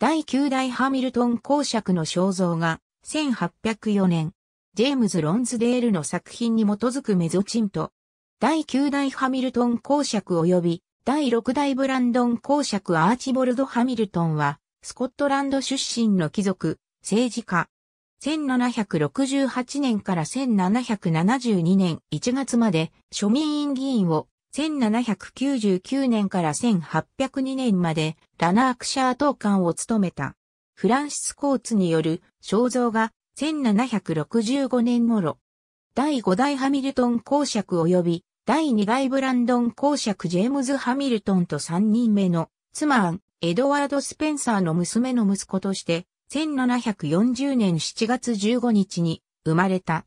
第9代ハミルトン公爵の肖像が、1804年、ジェームズ・ロンズデールの作品に基づくメゾチンと、第9代ハミルトン公爵及び、第6代ブランドン公爵アーチボルド・ハミルトンは、スコットランド出身の貴族、政治家。1768年から1772年1月まで庶民院議員を1799年から1802年までラナークシャー党官を務めた。フランシス・コーツによる肖像が1765年頃、第5代ハミルトン公爵及び第2代ブランドン公爵ジェームズ・ハミルトンと3人目の妻アン、エドワード・スペンサーの娘の息子として、1740年7月15日に生まれた。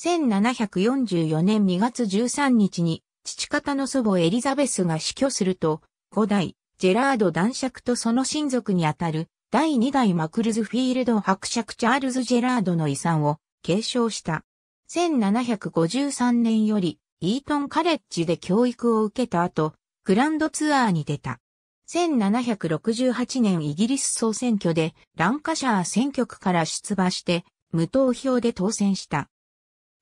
1744年2月13日に父方の祖母エリザベスが死去すると、5代、ジェラード男爵とその親族にあたる、第2代マクルズフィールド伯爵チャールズ・ジェラードの遺産を継承した。1753年より、イートンカレッジで教育を受けた後、グランドツアーに出た。1768年イギリス総選挙でランカシャー選挙区から出馬して無投票で当選した。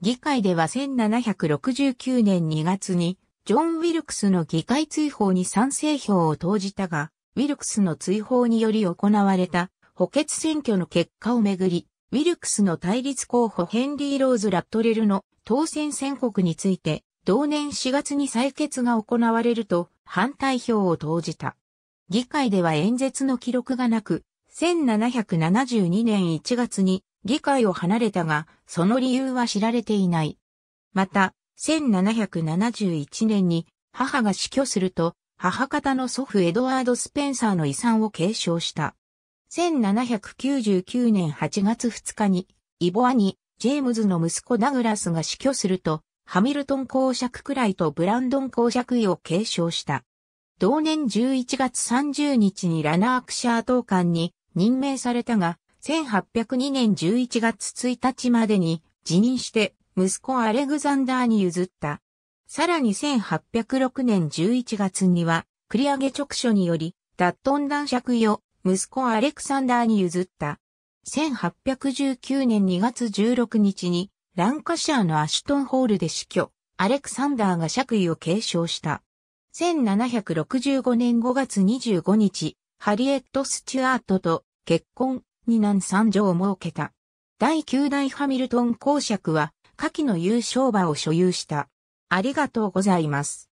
議会では1769年2月にジョン・ウィルクスの議会追放に賛成票を投じたが、ウィルクスの追放により行われた補欠選挙の結果をめぐり、ウィルクスの対立候補ヘンリー・ローズ・ラットレルの当選宣告について、同年4月に採決が行われると反対票を投じた。議会では演説の記録がなく、1772年1月に議会を離れたが、その理由は知られていない。また、1771年に母が死去すると、母方の祖父エドワード・スペンサーの遺産を継承した。1799年8月2日に、イボアニ、ジェームズの息子ダグラスが死去すると、ハミルトン公爵くらいとブランドン公爵位を継承した。同年11月30日にラナークシャー党官に任命されたが、1802年11月1日までに辞任して息子アレグザンダーに譲った。さらに1806年11月には、繰り上げ直書により、ダットン男爵よ、息子アレクサンダーに譲った。1819年2月16日に、ランカシャーのアシュトンホールで死去、アレクサンダーが爵位を継承した。1765年5月25日、ハリエット・スチュアートと結婚、二男三女を設けた。第9代ハミルトン公爵は、下記の優勝馬を所有した。ありがとうございます。